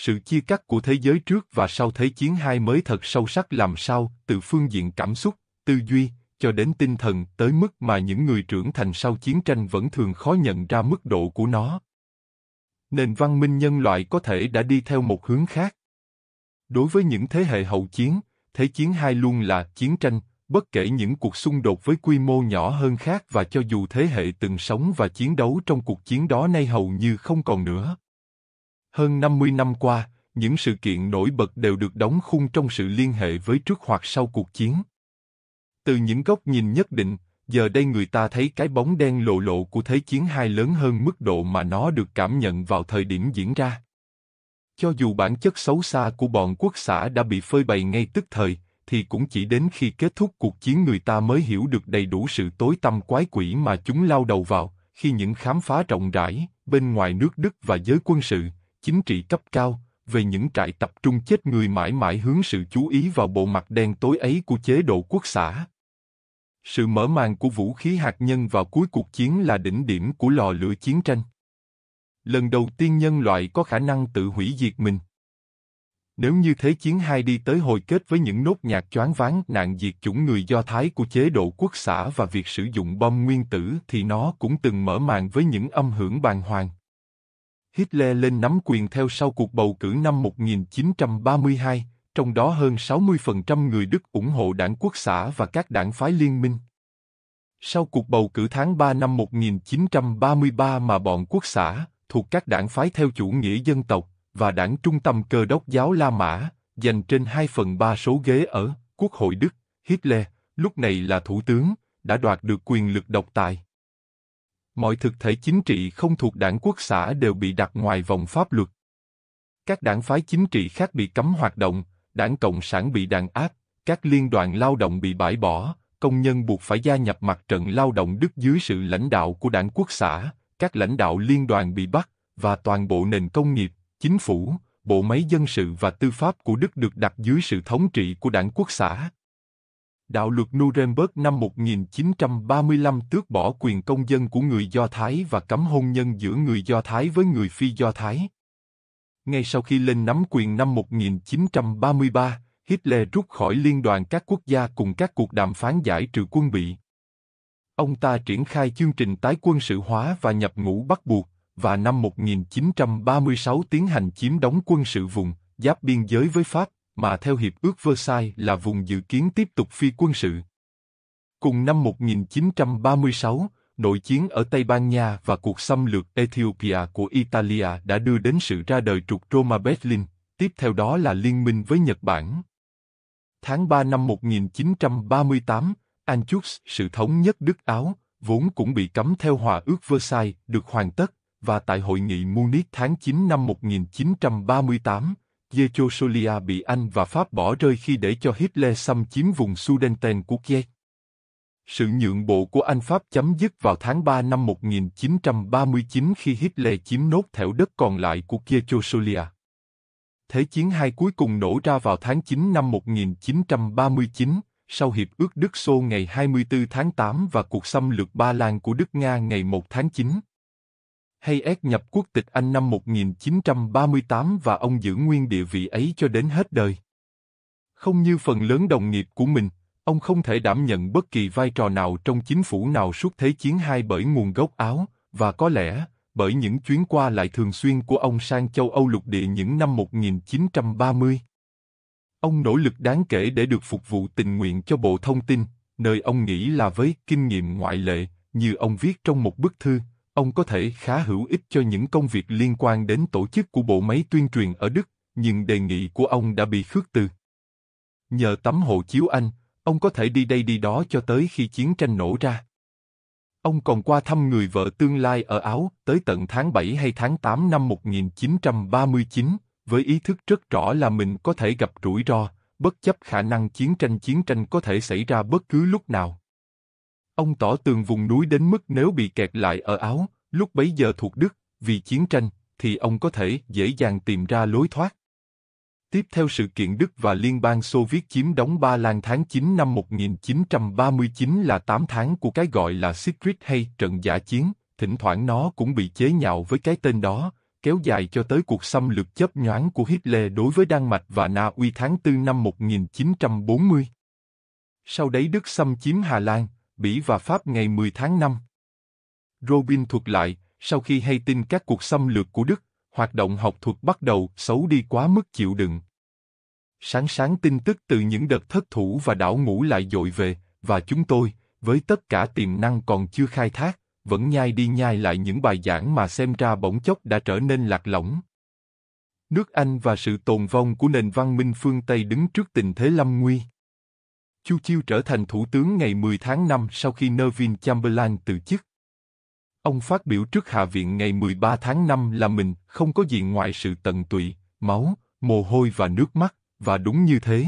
Sự chia cắt của thế giới trước và sau Thế chiến II mới thật sâu sắc làm sao, từ phương diện cảm xúc, tư duy, cho đến tinh thần tới mức mà những người trưởng thành sau chiến tranh vẫn thường khó nhận ra mức độ của nó. Nền văn minh nhân loại có thể đã đi theo một hướng khác. Đối với những thế hệ hậu chiến, Thế chiến II luôn là chiến tranh, bất kể những cuộc xung đột với quy mô nhỏ hơn khác và cho dù thế hệ từng sống và chiến đấu trong cuộc chiến đó nay hầu như không còn nữa. Hơn 50 năm qua, những sự kiện nổi bật đều được đóng khung trong sự liên hệ với trước hoặc sau cuộc chiến. Từ những góc nhìn nhất định, giờ đây người ta thấy cái bóng đen lộ lộ của Thế chiến hai lớn hơn mức độ mà nó được cảm nhận vào thời điểm diễn ra. Cho dù bản chất xấu xa của bọn quốc xã đã bị phơi bày ngay tức thời, thì cũng chỉ đến khi kết thúc cuộc chiến người ta mới hiểu được đầy đủ sự tối tăm quái quỷ mà chúng lao đầu vào, khi những khám phá rộng rãi, bên ngoài nước Đức và giới quân sự, chính trị cấp cao, về những trại tập trung chết người mãi mãi hướng sự chú ý vào bộ mặt đen tối ấy của chế độ quốc xã. Sự mở màn của vũ khí hạt nhân vào cuối cuộc chiến là đỉnh điểm của lò lửa chiến tranh. Lần đầu tiên nhân loại có khả năng tự hủy diệt mình. Nếu như Thế chiến hai đi tới hồi kết với những nốt nhạc choáng váng nạn diệt chủng người Do Thái của chế độ quốc xã và việc sử dụng bom nguyên tử thì nó cũng từng mở màn với những âm hưởng bàn hoàng. Hitler lên nắm quyền theo sau cuộc bầu cử năm 1932, trong đó hơn 60% người Đức ủng hộ đảng quốc xã và các đảng phái liên minh. Sau cuộc bầu cử tháng 3 năm 1933 mà bọn quốc xã, thuộc các đảng phái theo chủ nghĩa dân tộc, và đảng trung tâm cơ đốc giáo La Mã, giành trên 2 phần 3 số ghế ở Quốc hội Đức, Hitler, lúc này là thủ tướng, đã đoạt được quyền lực độc tài mọi thực thể chính trị không thuộc đảng quốc xã đều bị đặt ngoài vòng pháp luật. Các đảng phái chính trị khác bị cấm hoạt động, đảng Cộng sản bị đàn áp, các liên đoàn lao động bị bãi bỏ, công nhân buộc phải gia nhập mặt trận lao động Đức dưới sự lãnh đạo của đảng quốc xã, các lãnh đạo liên đoàn bị bắt, và toàn bộ nền công nghiệp, chính phủ, bộ máy dân sự và tư pháp của Đức được đặt dưới sự thống trị của đảng quốc xã đạo luật Nuremberg năm 1935 tước bỏ quyền công dân của người Do Thái và cấm hôn nhân giữa người Do Thái với người phi Do Thái. Ngay sau khi lên nắm quyền năm 1933, Hitler rút khỏi liên đoàn các quốc gia cùng các cuộc đàm phán giải trừ quân bị. Ông ta triển khai chương trình tái quân sự hóa và nhập ngũ bắt buộc, và năm 1936 tiến hành chiếm đóng quân sự vùng, giáp biên giới với Pháp, mà theo Hiệp ước Versailles là vùng dự kiến tiếp tục phi quân sự. Cùng năm 1936, nội chiến ở Tây Ban Nha và cuộc xâm lược Ethiopia của Italia đã đưa đến sự ra đời trục Roma Berlin, tiếp theo đó là liên minh với Nhật Bản. Tháng 3 năm 1938, Anschluss, sự thống nhất Đức Áo, vốn cũng bị cấm theo hòa ước Versailles, được hoàn tất, và tại hội nghị Munich tháng 9 năm 1938, Yechossolia bị Anh và Pháp bỏ rơi khi để cho Hitler xâm chiếm vùng Sudeten của Kiev. Sự nhượng bộ của Anh Pháp chấm dứt vào tháng 3 năm 1939 khi Hitler chiếm nốt thẻo đất còn lại của Yechossolia. Thế chiến hai cuối cùng nổ ra vào tháng 9 năm 1939, sau Hiệp ước Đức Xô ngày 24 tháng 8 và cuộc xâm lược Ba Lan của Đức Nga ngày 1 tháng 9. Hayek nhập quốc tịch Anh năm 1938 và ông giữ nguyên địa vị ấy cho đến hết đời. Không như phần lớn đồng nghiệp của mình, ông không thể đảm nhận bất kỳ vai trò nào trong chính phủ nào suốt Thế chiến II bởi nguồn gốc Áo, và có lẽ, bởi những chuyến qua lại thường xuyên của ông sang châu Âu lục địa những năm 1930. Ông nỗ lực đáng kể để được phục vụ tình nguyện cho Bộ Thông tin, nơi ông nghĩ là với kinh nghiệm ngoại lệ, như ông viết trong một bức thư, Ông có thể khá hữu ích cho những công việc liên quan đến tổ chức của bộ máy tuyên truyền ở Đức, nhưng đề nghị của ông đã bị khước từ. Nhờ tấm hộ chiếu Anh, ông có thể đi đây đi đó cho tới khi chiến tranh nổ ra. Ông còn qua thăm người vợ tương lai ở Áo tới tận tháng 7 hay tháng 8 năm 1939, với ý thức rất rõ là mình có thể gặp rủi ro, bất chấp khả năng chiến tranh chiến tranh có thể xảy ra bất cứ lúc nào. Ông tỏ tường vùng núi đến mức nếu bị kẹt lại ở Áo, Lúc bấy giờ thuộc Đức, vì chiến tranh, thì ông có thể dễ dàng tìm ra lối thoát. Tiếp theo sự kiện Đức và Liên bang Xô Viết chiếm đóng Ba Lan tháng 9 năm 1939 là 8 tháng của cái gọi là Secret hay trận giả chiến, thỉnh thoảng nó cũng bị chế nhạo với cái tên đó, kéo dài cho tới cuộc xâm lược chấp nhoáng của Hitler đối với Đan Mạch và Na Uy tháng 4 năm 1940. Sau đấy Đức xâm chiếm Hà Lan, Bỉ và Pháp ngày 10 tháng 5. Robin thuật lại, sau khi hay tin các cuộc xâm lược của Đức, hoạt động học thuật bắt đầu xấu đi quá mức chịu đựng. Sáng sáng tin tức từ những đợt thất thủ và đảo ngũ lại dội về, và chúng tôi, với tất cả tiềm năng còn chưa khai thác, vẫn nhai đi nhai lại những bài giảng mà xem ra bỗng chốc đã trở nên lạc lõng. Nước Anh và sự tồn vong của nền văn minh phương Tây đứng trước tình thế lâm nguy. Chu Chiêu trở thành thủ tướng ngày 10 tháng 5 sau khi Nervin Chamberlain từ chức. Ông phát biểu trước Hạ viện ngày 13 tháng 5 là mình không có gì ngoài sự tận tụy, máu, mồ hôi và nước mắt, và đúng như thế.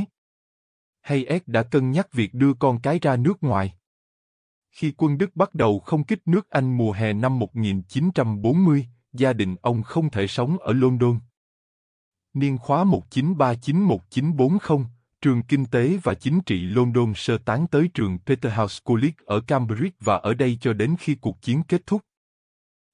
Hayek đã cân nhắc việc đưa con cái ra nước ngoài. Khi quân Đức bắt đầu không kích nước Anh mùa hè năm 1940, gia đình ông không thể sống ở London. Niên khóa 1939-1940, trường kinh tế và chính trị London sơ tán tới trường Peterhouse College ở Cambridge và ở đây cho đến khi cuộc chiến kết thúc.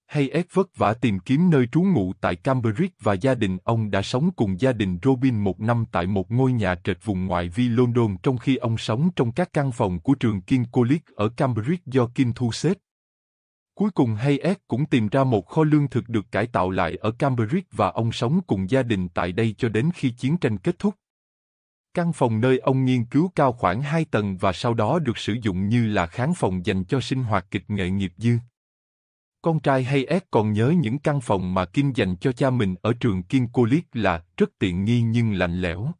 Hayek vất vả tìm kiếm nơi trú ngụ tại Cambridge và gia đình ông đã sống cùng gia đình Robin một năm tại một ngôi nhà trệt vùng ngoại vi London trong khi ông sống trong các căn phòng của trường King College ở Cambridge do King thu xếp. Cuối cùng Hayek cũng tìm ra một kho lương thực được cải tạo lại ở Cambridge và ông sống cùng gia đình tại đây cho đến khi chiến tranh kết thúc. Căn phòng nơi ông nghiên cứu cao khoảng 2 tầng và sau đó được sử dụng như là khán phòng dành cho sinh hoạt kịch nghệ nghiệp dư. Con trai hay Ed còn nhớ những căn phòng mà Kim dành cho cha mình ở trường Kim College là rất tiện nghi nhưng lạnh lẽo.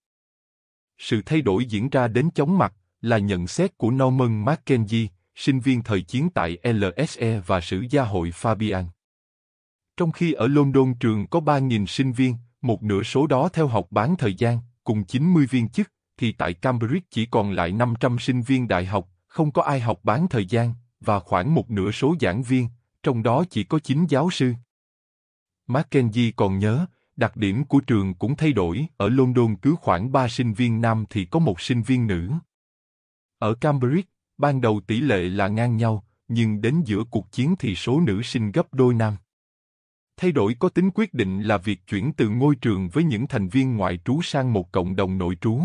Sự thay đổi diễn ra đến chóng mặt là nhận xét của Norman Mackenzie, sinh viên thời chiến tại LSE và sử gia hội Fabian. Trong khi ở London trường có 3.000 sinh viên, một nửa số đó theo học bán thời gian, cùng 90 viên chức, thì tại Cambridge chỉ còn lại 500 sinh viên đại học, không có ai học bán thời gian, và khoảng một nửa số giảng viên, trong đó chỉ có 9 giáo sư. Mackenzie còn nhớ, đặc điểm của trường cũng thay đổi, ở London cứ khoảng 3 sinh viên nam thì có một sinh viên nữ. Ở Cambridge, ban đầu tỷ lệ là ngang nhau, nhưng đến giữa cuộc chiến thì số nữ sinh gấp đôi nam. Thay đổi có tính quyết định là việc chuyển từ ngôi trường với những thành viên ngoại trú sang một cộng đồng nội trú.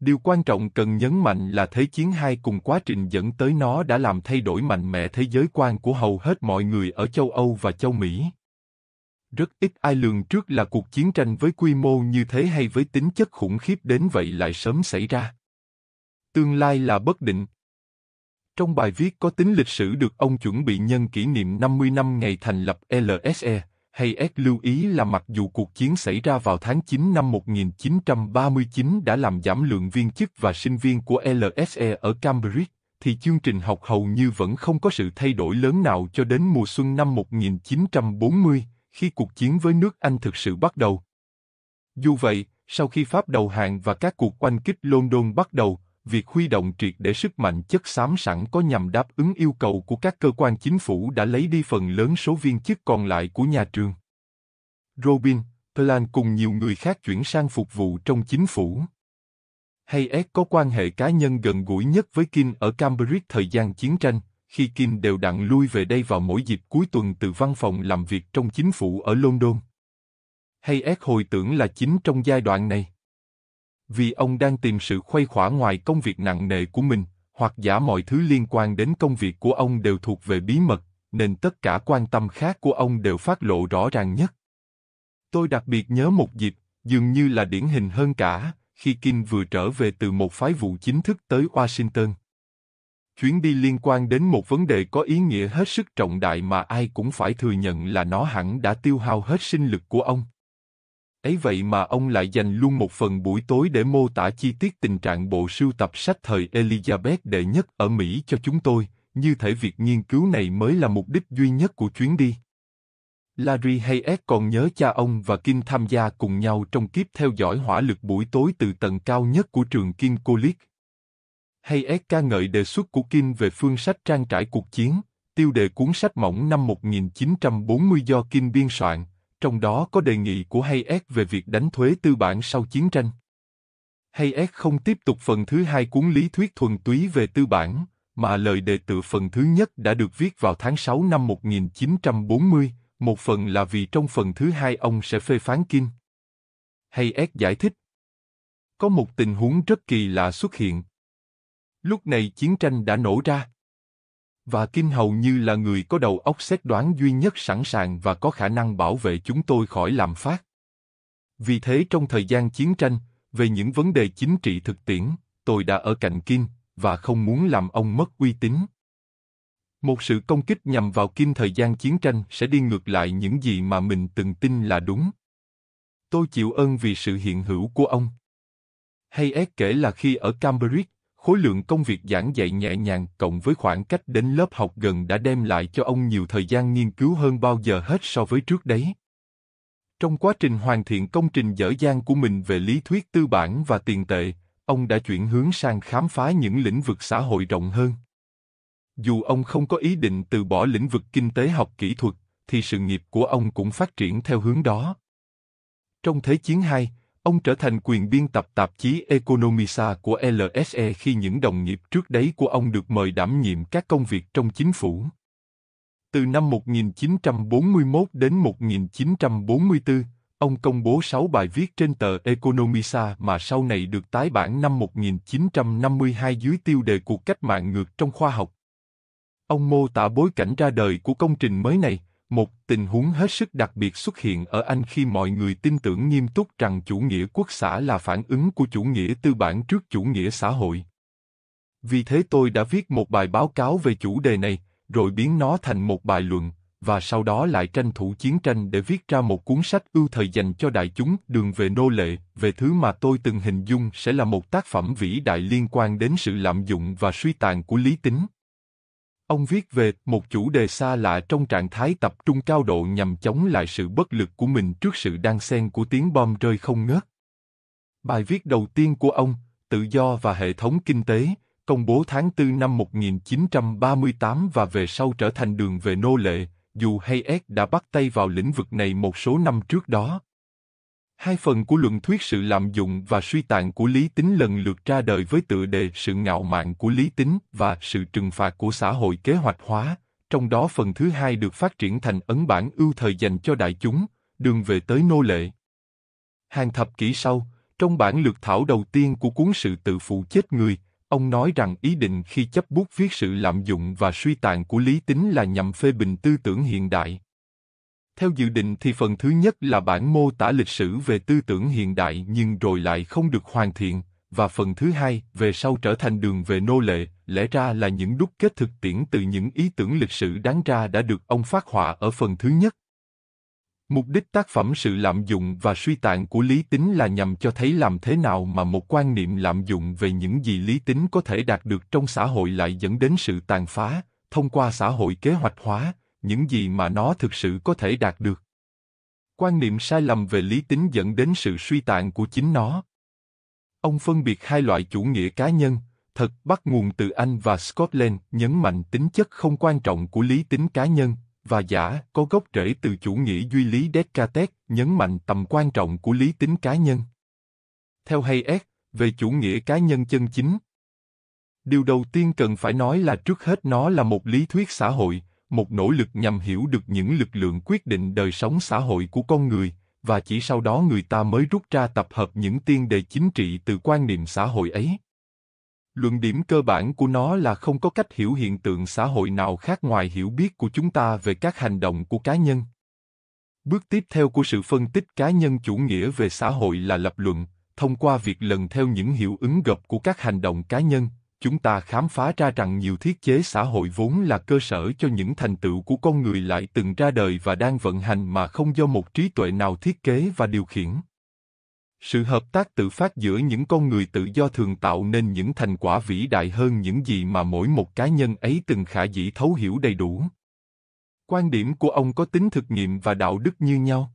Điều quan trọng cần nhấn mạnh là Thế chiến 2 cùng quá trình dẫn tới nó đã làm thay đổi mạnh mẽ thế giới quan của hầu hết mọi người ở châu Âu và châu Mỹ. Rất ít ai lường trước là cuộc chiến tranh với quy mô như thế hay với tính chất khủng khiếp đến vậy lại sớm xảy ra. Tương lai là bất định, trong bài viết có tính lịch sử được ông chuẩn bị nhân kỷ niệm 50 năm ngày thành lập LSE, Hayek lưu ý là mặc dù cuộc chiến xảy ra vào tháng 9 năm 1939 đã làm giảm lượng viên chức và sinh viên của LSE ở Cambridge, thì chương trình học hầu như vẫn không có sự thay đổi lớn nào cho đến mùa xuân năm 1940, khi cuộc chiến với nước Anh thực sự bắt đầu. Dù vậy, sau khi Pháp đầu hàng và các cuộc oanh kích London bắt đầu, việc huy động triệt để sức mạnh chất xám sẵn có nhằm đáp ứng yêu cầu của các cơ quan chính phủ đã lấy đi phần lớn số viên chức còn lại của nhà trường. Robin, Plan cùng nhiều người khác chuyển sang phục vụ trong chính phủ. Hayek có quan hệ cá nhân gần gũi nhất với Kim ở Cambridge thời gian chiến tranh, khi Kim đều đặn lui về đây vào mỗi dịp cuối tuần từ văn phòng làm việc trong chính phủ ở London. Hayek hồi tưởng là chính trong giai đoạn này vì ông đang tìm sự khuây khỏa ngoài công việc nặng nề của mình, hoặc giả mọi thứ liên quan đến công việc của ông đều thuộc về bí mật, nên tất cả quan tâm khác của ông đều phát lộ rõ ràng nhất. Tôi đặc biệt nhớ một dịp, dường như là điển hình hơn cả, khi Kim vừa trở về từ một phái vụ chính thức tới Washington. Chuyến đi liên quan đến một vấn đề có ý nghĩa hết sức trọng đại mà ai cũng phải thừa nhận là nó hẳn đã tiêu hao hết sinh lực của ông ấy vậy mà ông lại dành luôn một phần buổi tối để mô tả chi tiết tình trạng bộ sưu tập sách thời Elizabeth đệ nhất ở Mỹ cho chúng tôi, như thể việc nghiên cứu này mới là mục đích duy nhất của chuyến đi. Larry Hayes còn nhớ cha ông và Kim tham gia cùng nhau trong kiếp theo dõi hỏa lực buổi tối từ tầng cao nhất của trường Kim College. Hayes ca ngợi đề xuất của Kim về phương sách trang trải cuộc chiến, tiêu đề cuốn sách mỏng năm 1940 do Kim biên soạn, trong đó có đề nghị của Hayek về việc đánh thuế tư bản sau chiến tranh. Hayek không tiếp tục phần thứ hai cuốn lý thuyết thuần túy về tư bản, mà lời đề tựa phần thứ nhất đã được viết vào tháng 6 năm 1940, một phần là vì trong phần thứ hai ông sẽ phê phán Kim. Hayek giải thích. Có một tình huống rất kỳ lạ xuất hiện. Lúc này chiến tranh đã nổ ra. Và Kim hầu như là người có đầu óc xét đoán duy nhất sẵn sàng và có khả năng bảo vệ chúng tôi khỏi làm phát. Vì thế trong thời gian chiến tranh, về những vấn đề chính trị thực tiễn, tôi đã ở cạnh Kim và không muốn làm ông mất uy tín. Một sự công kích nhằm vào Kim thời gian chiến tranh sẽ đi ngược lại những gì mà mình từng tin là đúng. Tôi chịu ơn vì sự hiện hữu của ông. hay Hayek kể là khi ở Cambridge, khối lượng công việc giảng dạy nhẹ nhàng cộng với khoảng cách đến lớp học gần đã đem lại cho ông nhiều thời gian nghiên cứu hơn bao giờ hết so với trước đấy. Trong quá trình hoàn thiện công trình dở dang của mình về lý thuyết tư bản và tiền tệ, ông đã chuyển hướng sang khám phá những lĩnh vực xã hội rộng hơn. Dù ông không có ý định từ bỏ lĩnh vực kinh tế học kỹ thuật, thì sự nghiệp của ông cũng phát triển theo hướng đó. Trong Thế chiến II, Ông trở thành quyền biên tập tạp chí Economisa của LSE khi những đồng nghiệp trước đấy của ông được mời đảm nhiệm các công việc trong chính phủ. Từ năm 1941 đến 1944, ông công bố 6 bài viết trên tờ Economisa mà sau này được tái bản năm 1952 dưới tiêu đề cuộc cách mạng ngược trong khoa học. Ông mô tả bối cảnh ra đời của công trình mới này, một tình huống hết sức đặc biệt xuất hiện ở Anh khi mọi người tin tưởng nghiêm túc rằng chủ nghĩa quốc xã là phản ứng của chủ nghĩa tư bản trước chủ nghĩa xã hội. Vì thế tôi đã viết một bài báo cáo về chủ đề này, rồi biến nó thành một bài luận, và sau đó lại tranh thủ chiến tranh để viết ra một cuốn sách ưu thời dành cho đại chúng đường về nô lệ, về thứ mà tôi từng hình dung sẽ là một tác phẩm vĩ đại liên quan đến sự lạm dụng và suy tàn của lý tính. Ông viết về một chủ đề xa lạ trong trạng thái tập trung cao độ nhằm chống lại sự bất lực của mình trước sự đan xen của tiếng bom rơi không ngớt. Bài viết đầu tiên của ông, Tự do và hệ thống kinh tế, công bố tháng 4 năm 1938 và về sau trở thành đường về nô lệ, dù Hayek đã bắt tay vào lĩnh vực này một số năm trước đó. Hai phần của luận thuyết sự lạm dụng và suy tàn của lý tính lần lượt ra đời với tựa đề sự ngạo mạn của lý tính và sự trừng phạt của xã hội kế hoạch hóa, trong đó phần thứ hai được phát triển thành ấn bản ưu thời dành cho đại chúng, đường về tới nô lệ. Hàng thập kỷ sau, trong bản lược thảo đầu tiên của cuốn sự tự phụ chết người, ông nói rằng ý định khi chấp bút viết sự lạm dụng và suy tàn của lý tính là nhằm phê bình tư tưởng hiện đại theo dự định thì phần thứ nhất là bản mô tả lịch sử về tư tưởng hiện đại nhưng rồi lại không được hoàn thiện, và phần thứ hai về sau trở thành đường về nô lệ, lẽ ra là những đúc kết thực tiễn từ những ý tưởng lịch sử đáng ra đã được ông phát họa ở phần thứ nhất. Mục đích tác phẩm sự lạm dụng và suy tàn của lý tính là nhằm cho thấy làm thế nào mà một quan niệm lạm dụng về những gì lý tính có thể đạt được trong xã hội lại dẫn đến sự tàn phá, thông qua xã hội kế hoạch hóa, những gì mà nó thực sự có thể đạt được. Quan niệm sai lầm về lý tính dẫn đến sự suy tàn của chính nó. Ông phân biệt hai loại chủ nghĩa cá nhân, thật bắt nguồn từ Anh và Scotland, nhấn mạnh tính chất không quan trọng của lý tính cá nhân, và giả có gốc rễ từ chủ nghĩa duy lý Descartes, nhấn mạnh tầm quan trọng của lý tính cá nhân. Theo Hayek, về chủ nghĩa cá nhân chân chính, điều đầu tiên cần phải nói là trước hết nó là một lý thuyết xã hội một nỗ lực nhằm hiểu được những lực lượng quyết định đời sống xã hội của con người, và chỉ sau đó người ta mới rút ra tập hợp những tiên đề chính trị từ quan niệm xã hội ấy. Luận điểm cơ bản của nó là không có cách hiểu hiện tượng xã hội nào khác ngoài hiểu biết của chúng ta về các hành động của cá nhân. Bước tiếp theo của sự phân tích cá nhân chủ nghĩa về xã hội là lập luận, thông qua việc lần theo những hiệu ứng gộp của các hành động cá nhân, chúng ta khám phá ra rằng nhiều thiết chế xã hội vốn là cơ sở cho những thành tựu của con người lại từng ra đời và đang vận hành mà không do một trí tuệ nào thiết kế và điều khiển sự hợp tác tự phát giữa những con người tự do thường tạo nên những thành quả vĩ đại hơn những gì mà mỗi một cá nhân ấy từng khả dĩ thấu hiểu đầy đủ quan điểm của ông có tính thực nghiệm và đạo đức như nhau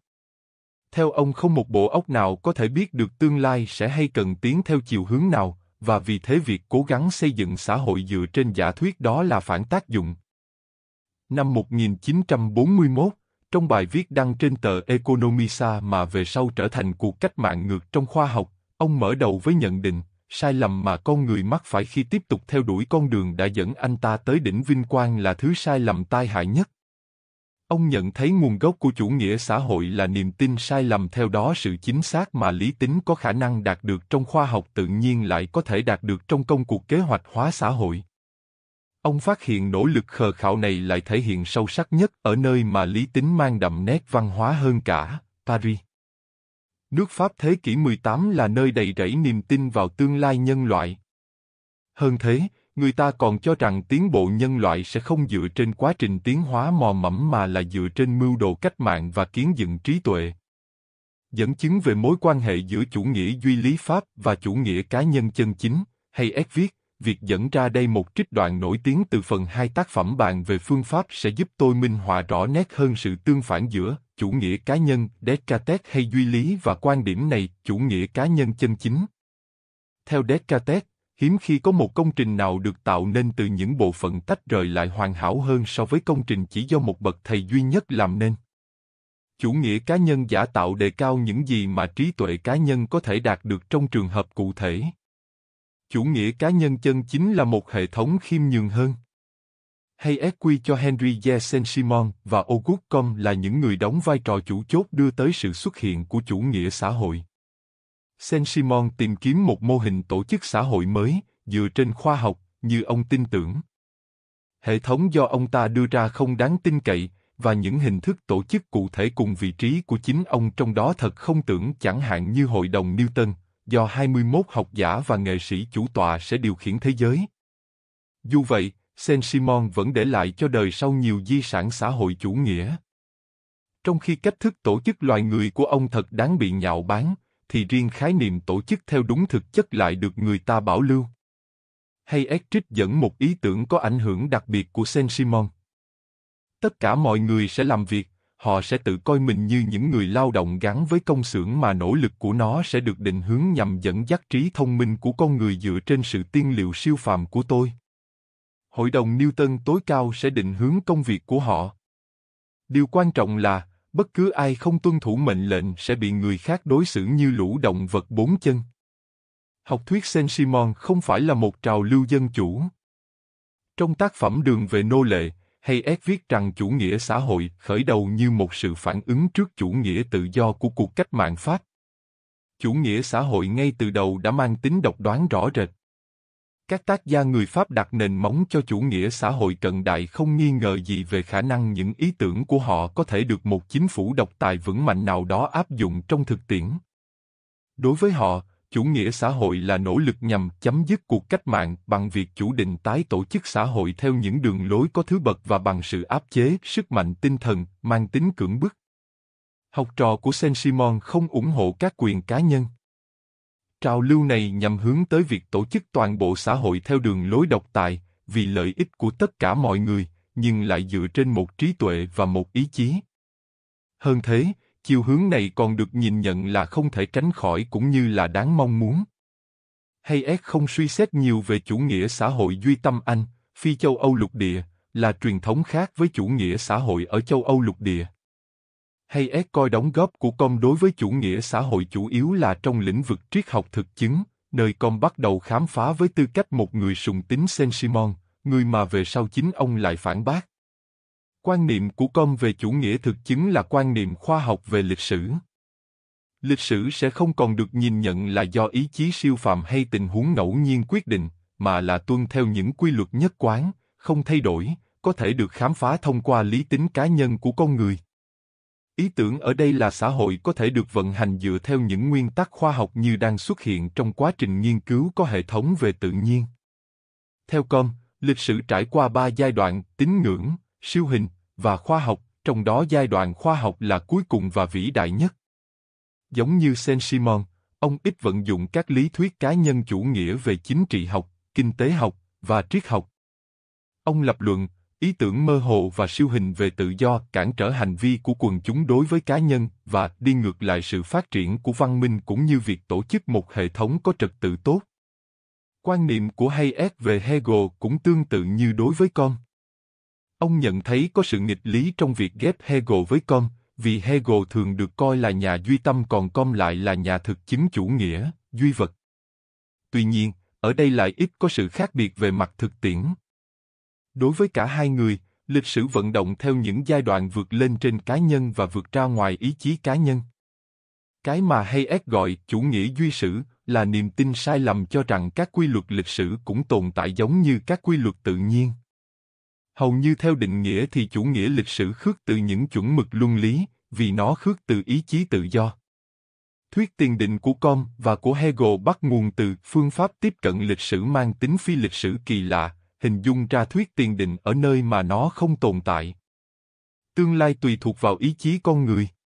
theo ông không một bộ óc nào có thể biết được tương lai sẽ hay cần tiến theo chiều hướng nào và vì thế việc cố gắng xây dựng xã hội dựa trên giả thuyết đó là phản tác dụng. Năm 1941, trong bài viết đăng trên tờ Economista mà về sau trở thành cuộc cách mạng ngược trong khoa học, ông mở đầu với nhận định, sai lầm mà con người mắc phải khi tiếp tục theo đuổi con đường đã dẫn anh ta tới đỉnh vinh quang là thứ sai lầm tai hại nhất ông nhận thấy nguồn gốc của chủ nghĩa xã hội là niềm tin sai lầm theo đó sự chính xác mà lý tính có khả năng đạt được trong khoa học tự nhiên lại có thể đạt được trong công cuộc kế hoạch hóa xã hội ông phát hiện nỗ lực khờ khạo này lại thể hiện sâu sắc nhất ở nơi mà lý tính mang đậm nét văn hóa hơn cả, Paris. Nước Pháp thế kỷ 18 là nơi đầy rẫy niềm tin vào tương lai nhân loại. Hơn thế, người ta còn cho rằng tiến bộ nhân loại sẽ không dựa trên quá trình tiến hóa mò mẫm mà là dựa trên mưu đồ cách mạng và kiến dựng trí tuệ. Dẫn chứng về mối quan hệ giữa chủ nghĩa duy lý Pháp và chủ nghĩa cá nhân chân chính, hay ép viết, việc dẫn ra đây một trích đoạn nổi tiếng từ phần hai tác phẩm bàn về phương pháp sẽ giúp tôi minh họa rõ nét hơn sự tương phản giữa chủ nghĩa cá nhân Descartes hay duy lý và quan điểm này chủ nghĩa cá nhân chân chính. Theo Descartes, hiếm khi có một công trình nào được tạo nên từ những bộ phận tách rời lại hoàn hảo hơn so với công trình chỉ do một bậc thầy duy nhất làm nên. Chủ nghĩa cá nhân giả tạo đề cao những gì mà trí tuệ cá nhân có thể đạt được trong trường hợp cụ thể. Chủ nghĩa cá nhân chân chính là một hệ thống khiêm nhường hơn. Hay EQ cho Henry Saint simon và Auguste Comte là những người đóng vai trò chủ chốt đưa tới sự xuất hiện của chủ nghĩa xã hội. Saint-Simon tìm kiếm một mô hình tổ chức xã hội mới, dựa trên khoa học, như ông tin tưởng. Hệ thống do ông ta đưa ra không đáng tin cậy, và những hình thức tổ chức cụ thể cùng vị trí của chính ông trong đó thật không tưởng chẳng hạn như Hội đồng Newton, do 21 học giả và nghệ sĩ chủ tọa sẽ điều khiển thế giới. Dù vậy, Saint-Simon vẫn để lại cho đời sau nhiều di sản xã hội chủ nghĩa. Trong khi cách thức tổ chức loài người của ông thật đáng bị nhạo báng, thì riêng khái niệm tổ chức theo đúng thực chất lại được người ta bảo lưu. Hay Estrick dẫn một ý tưởng có ảnh hưởng đặc biệt của Saint-Simon. Tất cả mọi người sẽ làm việc, họ sẽ tự coi mình như những người lao động gắn với công xưởng mà nỗ lực của nó sẽ được định hướng nhằm dẫn dắt trí thông minh của con người dựa trên sự tiên liệu siêu phàm của tôi. Hội đồng Newton tối cao sẽ định hướng công việc của họ. Điều quan trọng là, bất cứ ai không tuân thủ mệnh lệnh sẽ bị người khác đối xử như lũ động vật bốn chân. Học thuyết Saint-Simon không phải là một trào lưu dân chủ. Trong tác phẩm Đường về nô lệ, Hayek viết rằng chủ nghĩa xã hội khởi đầu như một sự phản ứng trước chủ nghĩa tự do của cuộc cách mạng Pháp. Chủ nghĩa xã hội ngay từ đầu đã mang tính độc đoán rõ rệt. Các tác gia người Pháp đặt nền móng cho chủ nghĩa xã hội cận đại không nghi ngờ gì về khả năng những ý tưởng của họ có thể được một chính phủ độc tài vững mạnh nào đó áp dụng trong thực tiễn. Đối với họ, chủ nghĩa xã hội là nỗ lực nhằm chấm dứt cuộc cách mạng bằng việc chủ định tái tổ chức xã hội theo những đường lối có thứ bậc và bằng sự áp chế sức mạnh tinh thần mang tính cưỡng bức. Học trò của Saint-Simon không ủng hộ các quyền cá nhân trào lưu này nhằm hướng tới việc tổ chức toàn bộ xã hội theo đường lối độc tài, vì lợi ích của tất cả mọi người, nhưng lại dựa trên một trí tuệ và một ý chí. Hơn thế, chiều hướng này còn được nhìn nhận là không thể tránh khỏi cũng như là đáng mong muốn. Hayek không suy xét nhiều về chủ nghĩa xã hội duy tâm Anh, phi châu Âu lục địa, là truyền thống khác với chủ nghĩa xã hội ở châu Âu lục địa hay ép coi đóng góp của con đối với chủ nghĩa xã hội chủ yếu là trong lĩnh vực triết học thực chứng, nơi con bắt đầu khám phá với tư cách một người sùng tín Saint-Simon, người mà về sau chính ông lại phản bác. Quan niệm của con về chủ nghĩa thực chứng là quan niệm khoa học về lịch sử. Lịch sử sẽ không còn được nhìn nhận là do ý chí siêu phàm hay tình huống ngẫu nhiên quyết định, mà là tuân theo những quy luật nhất quán, không thay đổi, có thể được khám phá thông qua lý tính cá nhân của con người. Ý tưởng ở đây là xã hội có thể được vận hành dựa theo những nguyên tắc khoa học như đang xuất hiện trong quá trình nghiên cứu có hệ thống về tự nhiên. Theo Com, lịch sử trải qua ba giai đoạn tín ngưỡng, siêu hình và khoa học, trong đó giai đoạn khoa học là cuối cùng và vĩ đại nhất. Giống như Saint-Simon, ông ít vận dụng các lý thuyết cá nhân chủ nghĩa về chính trị học, kinh tế học và triết học. Ông lập luận ý tưởng mơ hồ và siêu hình về tự do cản trở hành vi của quần chúng đối với cá nhân và đi ngược lại sự phát triển của văn minh cũng như việc tổ chức một hệ thống có trật tự tốt. Quan niệm của Hayek về Hegel cũng tương tự như đối với con. Ông nhận thấy có sự nghịch lý trong việc ghép Hegel với con, vì Hegel thường được coi là nhà duy tâm còn con lại là nhà thực chứng chủ nghĩa, duy vật. Tuy nhiên, ở đây lại ít có sự khác biệt về mặt thực tiễn Đối với cả hai người, lịch sử vận động theo những giai đoạn vượt lên trên cá nhân và vượt ra ngoài ý chí cá nhân. Cái mà Hayek gọi chủ nghĩa duy sử là niềm tin sai lầm cho rằng các quy luật lịch sử cũng tồn tại giống như các quy luật tự nhiên. Hầu như theo định nghĩa thì chủ nghĩa lịch sử khước từ những chuẩn mực luân lý, vì nó khước từ ý chí tự do. Thuyết tiền định của Com và của Hegel bắt nguồn từ phương pháp tiếp cận lịch sử mang tính phi lịch sử kỳ lạ, hình dung ra thuyết tiền định ở nơi mà nó không tồn tại. Tương lai tùy thuộc vào ý chí con người.